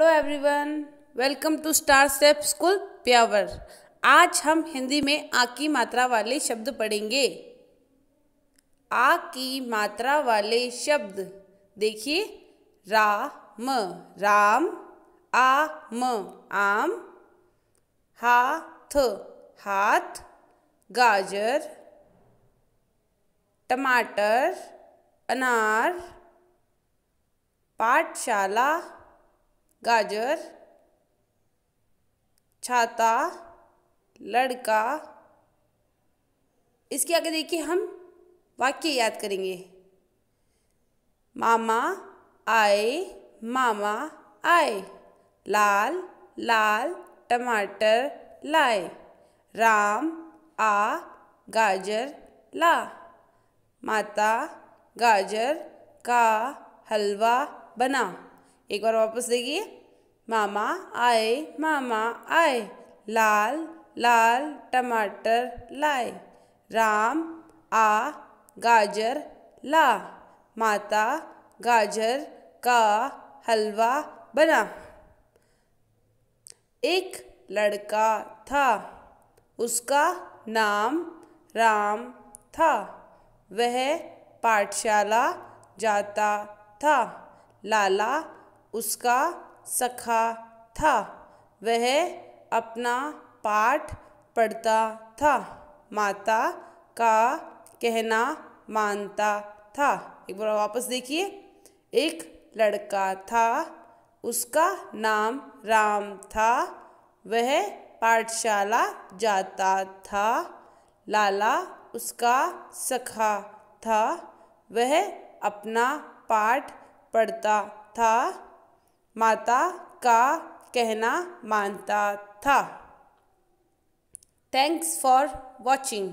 hello everyone welcome to star step school प्यावर आज हम हिंदी में आ की मात्रा वाले शब्द पढ़ेंगे आ की मात्रा वाले शब्द देखिए राम राम आम हा थ हाथ गाजर टमाटर अनार पाठशाला गाजर छाता लड़का इसके आगे देखिए हम वाक्य याद करेंगे मामा आए मामा आए लाल लाल टमाटर लाए राम आ गाजर ला माता गाजर का हलवा बना एक बार वापस देखिए मामा आए मामा आए लाल लाल टमाटर लाए राम आ गाजर ला माता गाजर का हलवा बना एक लड़का था उसका नाम राम था वह पाठशाला जाता था लाला उसका सखा था वह अपना पाठ पढ़ता था माता का कहना मानता था एक बार वापस देखिए एक लड़का था उसका नाम राम था वह पाठशाला जाता था लाला उसका सखा था वह अपना पाठ पढ़ता था माता का कहना मानता था थैंक्स फॉर वॉचिंग